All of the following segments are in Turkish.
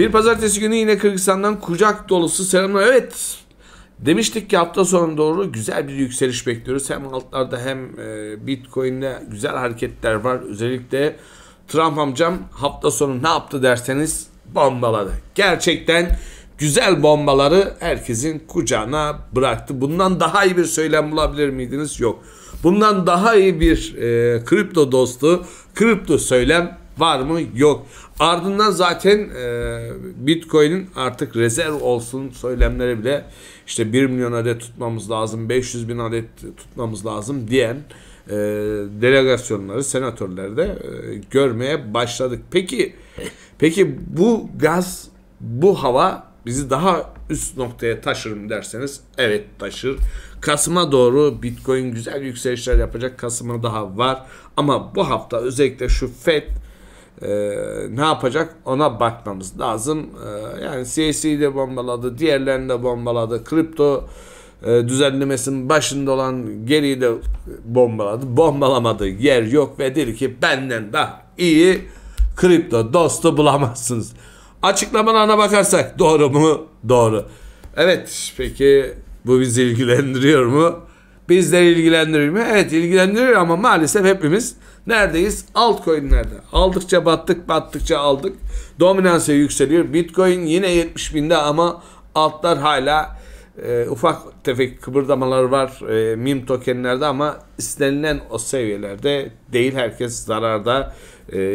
Bir pazartesi günü yine Kırgızistan'dan kucak dolusu selamlar. Evet demiştik ki hafta sonu doğru güzel bir yükseliş bekliyoruz. Hem altlarda hem e, Bitcoin'de güzel hareketler var. Özellikle Trump amcam hafta sonu ne yaptı derseniz bombaladı. Gerçekten güzel bombaları herkesin kucağına bıraktı. Bundan daha iyi bir söylem bulabilir miydiniz? Yok. Bundan daha iyi bir e, kripto dostu, kripto söylem Var mı? Yok. Ardından zaten e, Bitcoin'in artık rezerv olsun söylemleri bile işte 1 milyon adet tutmamız lazım, 500 bin adet tutmamız lazım diyen e, delegasyonları, senatörleri de e, görmeye başladık. Peki peki bu gaz, bu hava bizi daha üst noktaya taşır mı derseniz evet taşır. Kasım'a doğru Bitcoin güzel yükselişler yapacak. Kasım'a daha var. Ama bu hafta özellikle şu FED e, ne yapacak ona bakmamız lazım. E, yani CSE'yi de bombaladı, diğerlerini de bombaladı. Kripto e, düzenlemesinin başında olan geriyi de bombaladı. Bombalamadı yer yok ve dedi ki benden daha iyi kripto dostu bulamazsınız. Açıklamalarına bakarsak doğru mu? Doğru. Evet peki bu bizi ilgilendiriyor mu? Bizleri ilgilendiriyor mu? Evet ilgilendiriyor ama maalesef hepimiz Neredeyiz? Altcoin'lerde. Aldıkça battık, battıkça aldık. Dominansı yükseliyor. Bitcoin yine 70 binde ama altlar hala e, ufak tefek kıpırdamalar var e, mim tokenlerde ama istenilen o seviyelerde değil. Herkes zararda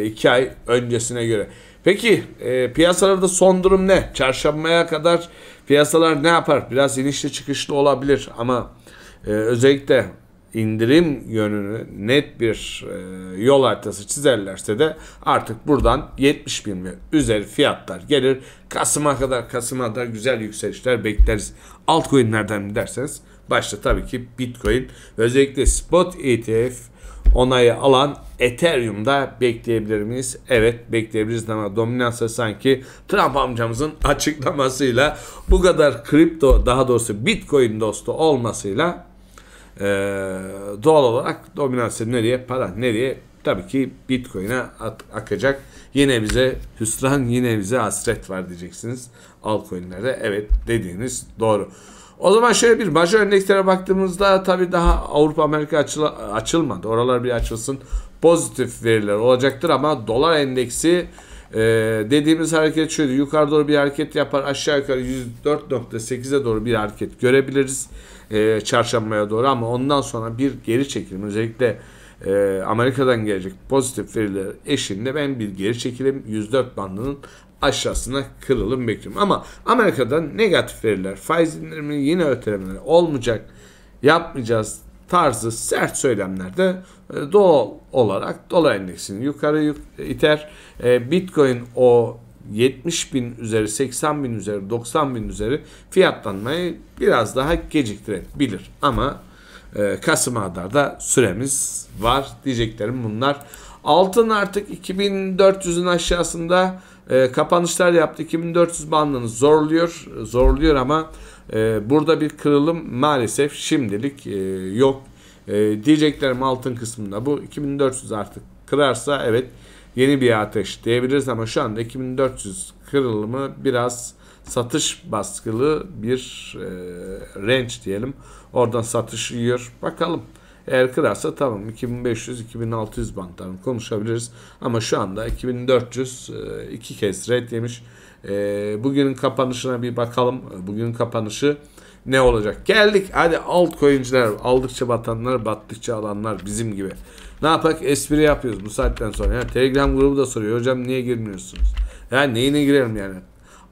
2 e, ay öncesine göre. Peki e, piyasalarda son durum ne? Çarşambaya kadar piyasalar ne yapar? Biraz inişli çıkışlı olabilir ama e, özellikle indirim yönünü net bir e, yol haritası çizerlerse de artık buradan 70 bin ve üzeri fiyatlar gelir. Kasım'a kadar Kasım'a da güzel yükselişler bekleriz. Altcoin'lerden mi derseniz başta tabii ki Bitcoin özellikle spot ETF onayı alan Ethereum'da bekleyebilir miyiz? Evet bekleyebiliriz ama dominansa sanki Trump amcamızın açıklamasıyla bu kadar kripto daha doğrusu Bitcoin dostu olmasıyla ee, doğal olarak dominansı nereye? Para nereye? Tabii ki Bitcoin'e akacak. Yine bize hüsran, yine bize hasret var diyeceksiniz. Altcoin'lere evet dediğiniz doğru. O zaman şöyle bir major endekslere baktığımızda tabii daha Avrupa Amerika açıl açılmadı. Oralar bir açılsın. Pozitif veriler olacaktır ama dolar endeksi ee, dediğimiz hareket şöyle yukarı doğru bir hareket yapar aşağı yukarı 104.8'e doğru bir hareket görebiliriz e, çarşambaya doğru ama ondan sonra bir geri çekilim özellikle e, Amerika'dan gelecek pozitif veriler eşinde ben bir geri çekilim 104 bandının aşağısına kırılım bekliyorum. Ama Amerika'dan negatif veriler, faiz indirimi yine ötelemeler olmayacak, yapmayacağız tarzı sert söylemlerde e, doğal olarak dolar endeksini yukarı iter. E, Bitcoin o 70 bin üzeri, 80 bin üzeri, 90 bin üzeri fiyatlanmayı biraz daha geciktirebilir. Ama e, Kasım'a kadar da süremiz var diyeceklerim bunlar. Altın artık 2400'ün aşağısında e, kapanışlar yaptı. 2400 bandını zorluyor, zorluyor ama e, burada bir kırılım maalesef şimdilik e, yok. E, diyeceklerim altın kısmında bu. 2400 artık kırarsa evet yeni bir ateş diyebiliriz ama şu anda 2400 kırılımı biraz satış baskılı bir e, range diyelim. Oradan satış yiyor. Bakalım. Eğer kırarsa tamam 2500-2600 bantlarını konuşabiliriz. Ama şu anda 2400 e, iki kez red yemiş. E, bugünün kapanışına bir bakalım. E, bugünün kapanışı ne olacak? Geldik hadi alt altcoin'ciler aldıkça batanlar battıkça alanlar bizim gibi. Ne yapak? Espri yapıyoruz bu saatten sonra. Ya, Telegram grubu da soruyor. Hocam niye girmiyorsunuz? Yani neyine girelim yani?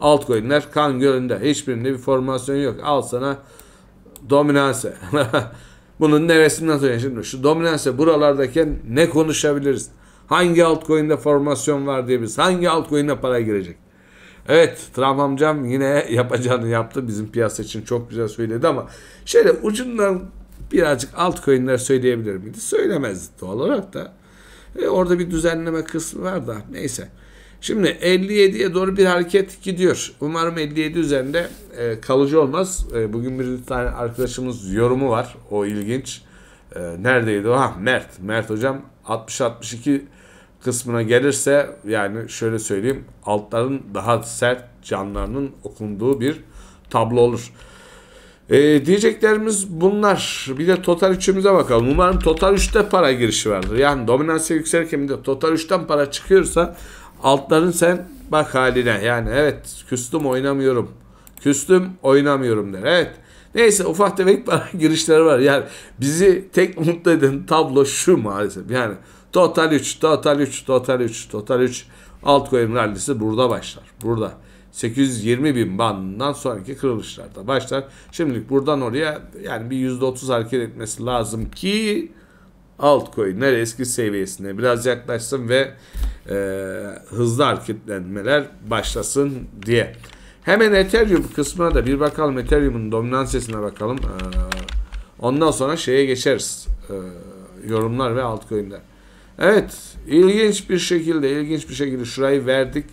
Altcoin'ler kan gölünde. Hiçbirinde bir formasyon yok. Al sana dominanse. Bunun neresinden söyleyeyim şimdi? Şu dominanse buralardayken ne konuşabiliriz? Hangi altcoin'de formasyon var diye biz? Hangi altcoin'e para girecek? Evet Trump amcam yine yapacağını yaptı. Bizim piyasa için çok güzel söyledi ama şöyle ucundan birazcık alt koyunlar söyleyebilir miydi? Söylemezdi doğal olarak da. E, orada bir düzenleme kısmı var da neyse. Şimdi 57'ye doğru bir hareket gidiyor. Umarım 57 üzerinde e, kalıcı olmaz. E, bugün bir tane arkadaşımız yorumu var. O ilginç. E, neredeydi o? Ha Mert. Mert hocam 60-62 kısmına gelirse yani şöyle söyleyeyim altların daha sert canlarının okunduğu bir tablo olur. Ee, diyeceklerimiz bunlar. Bir de total 3'ümüze bakalım. Umarım total 3'te para girişi vardır. Yani dominansiye yükselirken de total 3'ten para çıkıyorsa altların sen bak haline. Yani evet küstüm oynamıyorum. Küstüm oynamıyorum der. Evet. Neyse ufak tefek para girişleri var. Yani bizi tek mutlu eden tablo şu maalesef. Yani total 3, total 3, total 3, total 3 altcoin rallisi burada başlar. Burada. 820 bin bandından sonraki kırılışlarda başlar. Şimdilik buradan oraya yani bir %30 hareket etmesi lazım ki altcoin'ler eski seviyesine biraz yaklaşsın ve e, hızlı hareketlenmeler başlasın diye. Hemen Ethereum kısmına da bir bakalım. Ethereum'un dominansesine bakalım. Ee, ondan sonra şeye geçeriz. Ee, yorumlar ve altcoin'ler. Evet. ilginç bir şekilde ilginç bir şekilde şurayı verdik.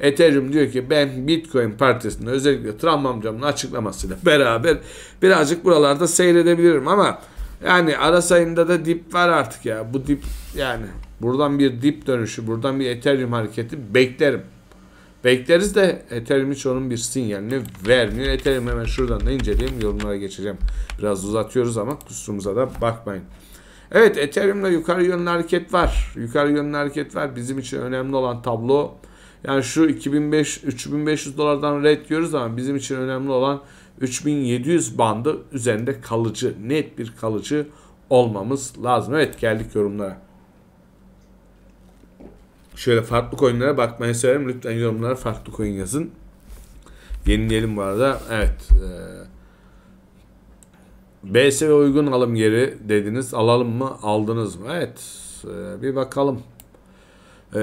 Ethereum diyor ki ben Bitcoin partisinde özellikle Trump amcamın açıklamasıyla beraber birazcık buralarda seyredebilirim ama yani Arasayında da dip var artık ya. Bu dip yani buradan bir dip dönüşü, buradan bir Ethereum hareketi beklerim. Bekleriz de Ethereum hiç onun bir sinyalini vermiyor. Ethereum hemen şuradan da inceleyeyim Yorumlara geçeceğim. Biraz uzatıyoruz ama kusurumuza da bakmayın. Evet Ethereum'da yukarı yönlü hareket var. Yukarı yönlü hareket var. Bizim için önemli olan tablo yani şu 2005 3500 dolardan red diyoruz ama bizim için önemli olan 3700 bandı üzerinde kalıcı, net bir kalıcı olmamız lazım. Evet geldik yorumlara. Şöyle farklı coinlere bakmayı severim. Lütfen yorumlara farklı coin yazın. Yenileyelim bu arada. Evet. E, BSV uygun alım yeri dediniz. Alalım mı? Aldınız mı? Evet. E, bir bakalım. Ee,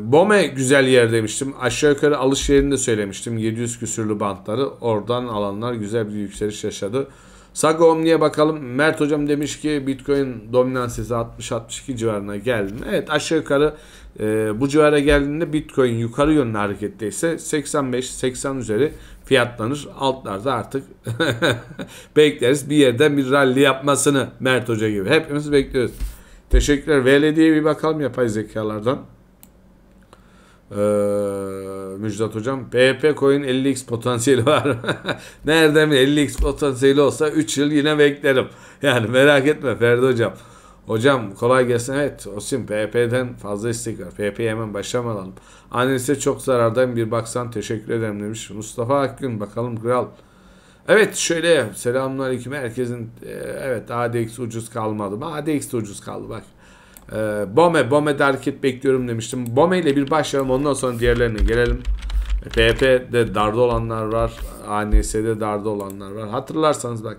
Bome güzel yer demiştim. Aşağı yukarı alış yerini de söylemiştim. 700 küsürlü bantları. Oradan alanlar güzel bir yükseliş yaşadı. Saga Omni'ye bakalım. Mert hocam demiş ki Bitcoin dominansiyesi 60-62 civarına geldi. Evet aşağı yukarı e, bu civara geldiğinde Bitcoin yukarı yönlü hareketteyse 85-80 üzeri fiyatlanır. Altlarda artık bekleriz bir yerden bir rally yapmasını Mert Hoca gibi. Hepimiz bekliyoruz. Teşekkürler. VLD'ye bir bakalım yapay zekalardan. Ee, Müjdat hocam. PHP coin 50x potansiyeli var. Nereden 50x potansiyeli olsa 3 yıl yine beklerim. Yani merak etme Ferdi hocam. Hocam kolay gelsin. Evet Osim PHP'den fazla istek var. PHP'ye hemen başlamalım. Annesi çok zarardan bir baksan teşekkür ederim demiş. Mustafa Akgün bakalım kral. Evet şöyle selamun aleyküm herkesin e, evet ADX ucuz kalmadı mı? ADX de ucuz kaldı bak. E, Bome, Bome'de hareket bekliyorum demiştim. Bome ile bir başlayalım ondan sonra diğerlerine gelelim. E, PHP'de darda olanlar var. ANS'de darda olanlar var. Hatırlarsanız bak.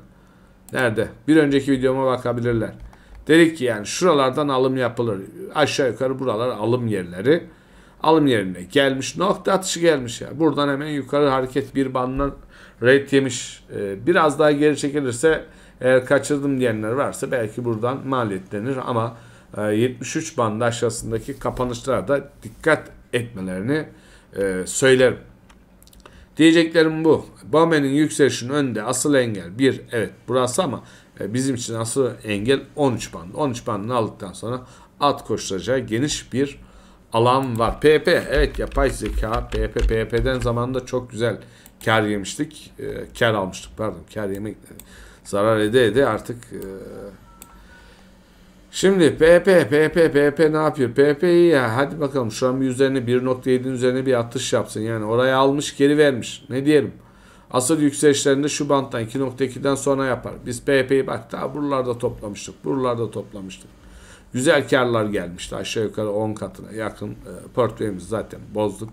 Nerede? Bir önceki videoma bakabilirler. Dedik ki yani şuralardan alım yapılır. Aşağı yukarı buralar alım yerleri alım yerine gelmiş. Nokta atışı gelmiş ya. Buradan hemen yukarı hareket bir bandan red yemiş. Ee, biraz daha geri çekilirse eğer kaçırdım diyenler varsa belki buradan maliyetlenir ama e, 73 bandı aşağısındaki kapanışlara da dikkat etmelerini e, söylerim. Diyeceklerim bu. BAME'nin yükselişinin önünde asıl engel 1 evet burası ama e, bizim için asıl engel 13 bandı. 13 bandını aldıktan sonra at koşturacağı geniş bir alan var. PP evet yapay zeka PP PP'den zamanında çok güzel kar yemiştik. E, kar almıştık pardon. Kar yemek e, zarar ede ede artık e, Şimdi PP PP PP ne yapıyor? PP iyi ya. Hadi bakalım şu an bir üzerine 1.7'nin üzerine bir atış yapsın. Yani oraya almış geri vermiş. Ne diyelim? Asıl yükselişlerinde şu banttan 2.2'den sonra yapar. Biz PP'yi bak daha buralarda toplamıştık. Buralarda toplamıştık. Güzel karlar gelmişti aşağı yukarı 10 katına yakın. E, portföyümüzü zaten bozduk.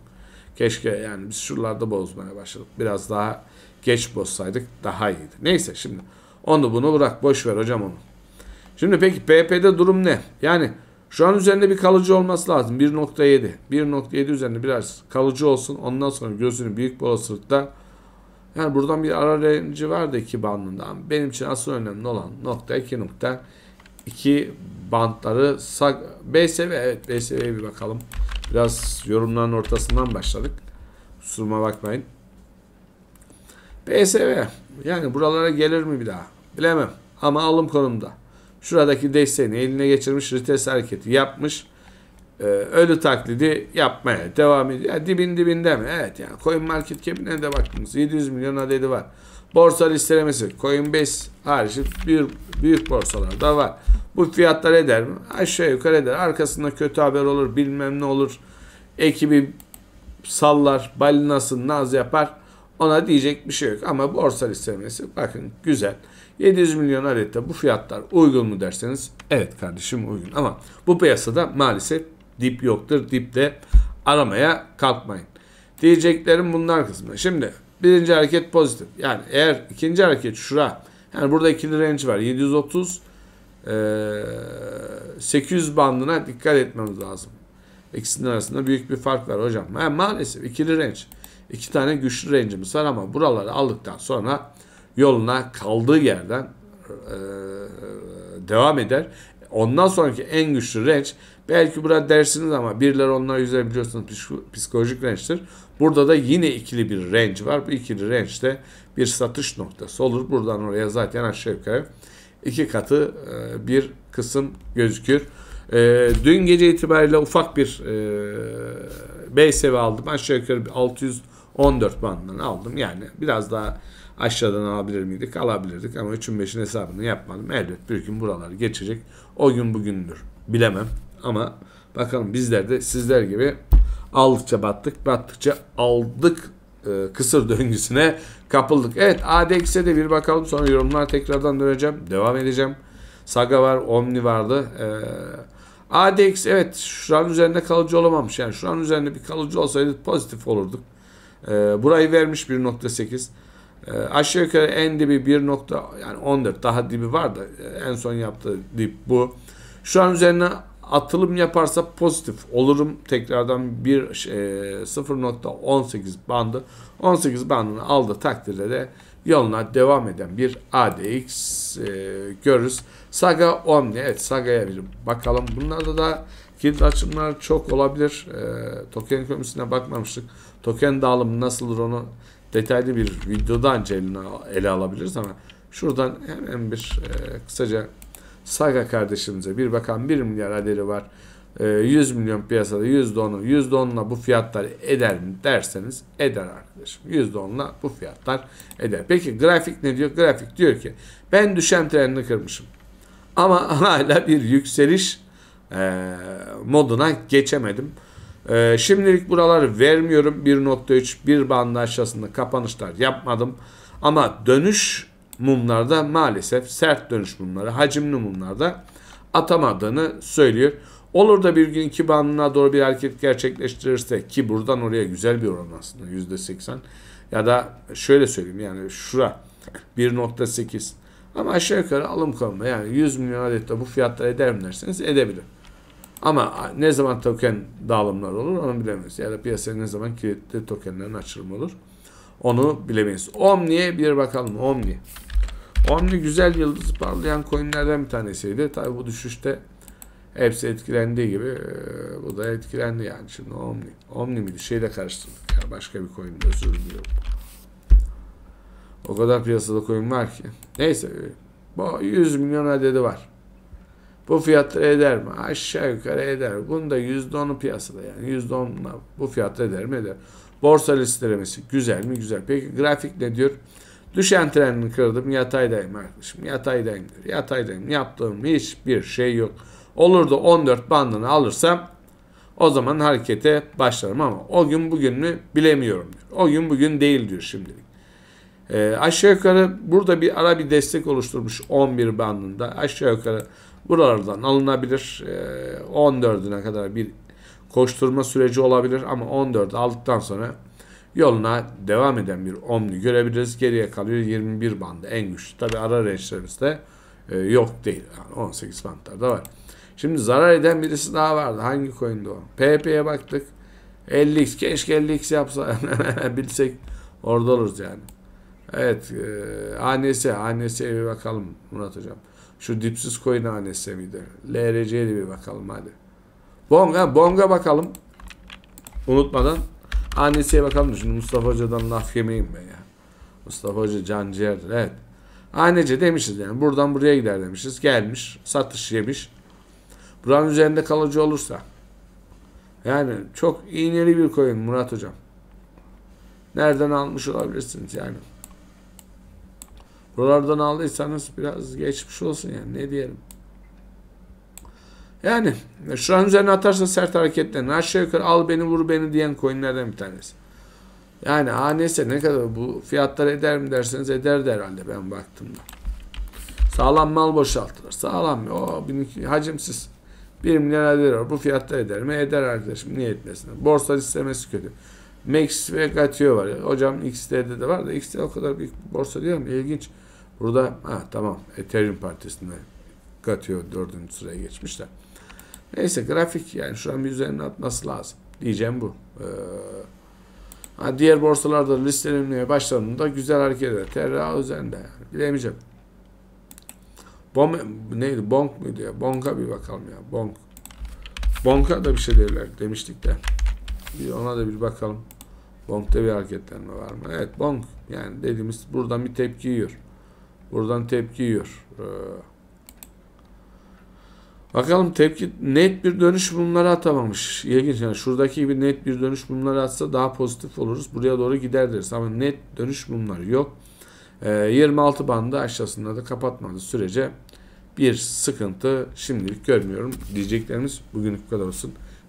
Keşke yani biz şuralarda bozmaya başladık. Biraz daha geç bozsaydık daha iyiydi. Neyse şimdi onu bunu bırak boş ver hocam onu. Şimdi peki BP'de durum ne? Yani şu an üzerinde bir kalıcı olması lazım. 1.7. 1.7 üzerinde biraz kalıcı olsun. Ondan sonra gözünü büyük bir olasılıkta yani buradan bir ara renci var da iki bandından. Benim için asıl önemli olan nokta 2 2 bantları BSV evet BSV'ye bir bakalım. Biraz yorumların ortasından başladık. Kusuruma bakmayın. BSV yani buralara gelir mi bir daha? Bilemem ama alım konumda. Şuradaki desteğini eline geçirmiş rites hareketi yapmış. Ee, ölü taklidi yapmaya devam ediyor. Yani dibin dibinde mi? Evet yani coin market cap'ine de baktınız. 700 milyon adedi var. Borsa listelemesi Coinbase hariç büyük, büyük borsalarda var. Bu fiyatlar eder mi? Aşağı yukarı eder. Arkasında kötü haber olur bilmem ne olur. Ekibi sallar, balinası naz yapar. Ona diyecek bir şey yok. Ama borsa listelemesi bakın güzel. 700 milyon adette bu fiyatlar uygun mu derseniz evet kardeşim uygun. Ama bu piyasada maalesef dip yoktur. Dip de aramaya kalkmayın. Diyeceklerim bunlar kısmı. Şimdi Birinci hareket pozitif. Yani eğer ikinci hareket şura. Yani burada ikili range var. 730 800 bandına dikkat etmemiz lazım. İkisinin arasında büyük bir fark var hocam. yani maalesef ikili range. İki tane güçlü range'imiz var ama buraları aldıktan sonra yoluna kaldığı yerden e, devam eder ondan sonraki en güçlü range belki burada dersiniz ama birler onlar üzeri biliyorsunuz psikolojik rençtir. Burada da yine ikili bir range var. Bu ikili range de bir satış noktası olur. Buradan oraya zaten aşağı yukarı iki katı e, bir kısım gözükür. E, dün gece itibariyle ufak bir e, B seviye aldım. Aşağı yukarı 614 bandından aldım. Yani biraz daha Aşağıdan alabilir miydik? Alabilirdik ama 3'ün 5'in hesabını yapmadım. Elbet bir gün buralar geçecek. O gün bugündür. Bilemem ama bakalım bizler de sizler gibi aldıkça battık, battıkça aldık e, kısır döngüsüne kapıldık. Evet ADX'e de bir bakalım sonra yorumlar tekrardan döneceğim. Devam edeceğim. Saga var, Omni vardı. E, ADX evet şuranın üzerinde kalıcı olamamış. Yani şuranın üzerinde bir kalıcı olsaydı pozitif olurduk. E, burayı vermiş 1.8. E, aşağı yukarı en dibi 1 nokta yani 14 daha dibi var da e, en son yaptığı dip bu. Şu an üzerine atılım yaparsa pozitif olurum. Tekrardan bir e, 0.18 bandı 18 bandını aldı takdirde de yoluna devam eden bir ADX e, görürüz. Saga Omni. Evet Saga'ya bir bakalım. Bunlarda da kilit açımlar çok olabilir. E, token kömüsüne bakmamıştık. Token dağılımı nasıldır onu detaylı bir videoda anca eline, ele alabiliriz ama şuradan hemen bir e, kısaca Saga kardeşimize bir bakan 1 milyar adeli var. E, 100 milyon piyasada %10'u %10'la bu fiyatlar eder mi derseniz eder arkadaşım. %10'la bu fiyatlar eder. Peki grafik ne diyor? Grafik diyor ki ben düşen trenini kırmışım. Ama hala bir yükseliş e, moduna geçemedim. Ee, şimdilik buraları vermiyorum. 1.3 bir bandın aşağısında kapanışlar yapmadım. Ama dönüş mumlarda maalesef sert dönüş mumları, hacimli mumlarda atamadığını söylüyor. Olur da bir gün iki bandına doğru bir hareket gerçekleştirirse ki buradan oraya güzel bir oran aslında %80 ya da şöyle söyleyeyim yani şura 1.8 ama aşağı yukarı alım kalma yani 100 milyon adet de bu fiyatlar eder mi derseniz edebilir. Ama ne zaman token dağılımlar olur onu bilemeyiz. Ya da piyasaya ne zaman kilitli tokenlerin açılımı olur onu bilemeyiz. Omni'ye bir bakalım. Omni. Omni güzel yıldız parlayan coinlerden bir tanesiydi. Tabi bu düşüşte hepsi etkilendiği gibi e, bu da etkilendi yani. Şimdi Omni. Omni miydi? Şeyle karıştırdık. Ya. Başka bir coin özür diliyorum. O kadar piyasada coin var ki. Neyse. E, bu 100 milyon adedi var. Bu fiyatları eder mi? Aşağı yukarı eder. Bunun da %10'u piyasada yani. %10'la bu fiyatları eder mi? Eder. Borsa listelemesi güzel mi? Güzel. Peki grafik ne diyor? Düşen trenini kırdım yataydayım arkadaşım. Yataydayım diyor. Yataydayım. Yaptığım hiçbir şey yok. Olur da 14 bandını alırsam o zaman harekete başlarım ama o gün bugün mü bilemiyorum diyor. O gün bugün değil diyor şimdilik. E, aşağı yukarı burada bir ara bir destek oluşturmuş 11 bandında. Aşağı yukarı buralardan alınabilir. 14'üne ee, kadar bir koşturma süreci olabilir ama 14 aldıktan sonra yoluna devam eden bir Omni görebiliriz. Geriye kalıyor 21 bandı en güçlü. Tabi ara reçlerimiz de e, yok değil. Yani 18 da var. Şimdi zarar eden birisi daha vardı. Hangi coin'di o? PP'ye baktık. 50x keşke 50x yapsa bilsek orada oluruz yani. Evet e, annesi annesi evi bakalım Murat hocam. Şu dipsiz koyun hanesi miydi? LRC'ye de bir bakalım hadi. Bonga, bonga bakalım. Unutmadan. Annesiye bakalım. Şimdi Mustafa Hoca'dan laf yemeyeyim ben ya. Mustafa Hoca canciğer. Evet. Annece demişiz yani. Buradan buraya gider demişiz. Gelmiş. Satış yemiş. Buranın üzerinde kalıcı olursa. Yani çok iğneli bir koyun Murat Hocam. Nereden almış olabilirsiniz yani. Buralardan aldıysanız biraz geçmiş olsun yani ne diyelim. Yani şu an üzerine atarsa sert hareketlerini aşağı yukarı al beni vur beni diyen coinlerden bir tanesi. Yani ha neyse ne kadar bu fiyatlar eder mi derseniz eder de herhalde ben baktığımda. Sağlam mal boşaltılır. Sağlam o hacimsiz. 1 milyar lira bu fiyatta eder mi? Eder arkadaşım. Niye etmesin? Borsa istemesi kötü. Max ve Gatio var. Yani hocam XT'de de var da XT o kadar büyük bir borsa değil ama ilginç. Burada ha tamam Ethereum partisinde Gatio dördüncü sıraya geçmişler. Neyse grafik yani şu an bir üzerine atması lazım. Diyeceğim bu. Ee, ha, diğer borsalarda listelenmeye başladığında güzel hareket eder. Terra üzerinde yani. Bilemeyeceğim. Bom, neydi? Bonk muydu ya? Bonk'a bir bakalım ya. Bonk. Bonk'a da bir şey derler demiştik de. Bir ona da bir bakalım. Bonk'ta bir hareketlenme var mı? Evet Bonk yani dediğimiz buradan bir tepki yiyor. Buradan tepki yiyor. Ee, bakalım tepki net bir dönüş bunları atamamış. İlginç yani şuradaki gibi net bir dönüş bunları atsa daha pozitif oluruz. Buraya doğru gider deriz ama net dönüş bunları yok. Ee, 26 bandı aşağısında da kapatmadığı sürece bir sıkıntı şimdilik görmüyorum. Diyeceklerimiz bugünlük kadar olsun.